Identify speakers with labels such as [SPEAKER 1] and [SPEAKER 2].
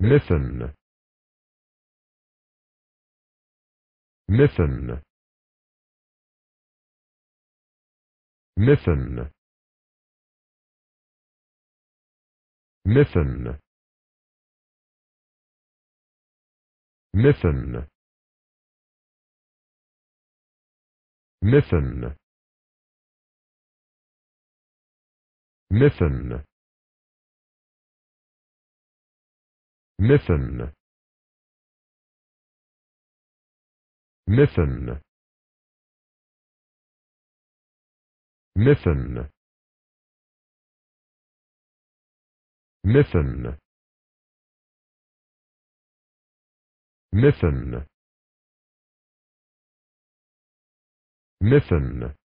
[SPEAKER 1] Mithun. Mithun. Mithun. Mithun. Mithun. Mithun. Listen. Miffen. Miffen. Miffen. Miffen. Miffen. Miffen.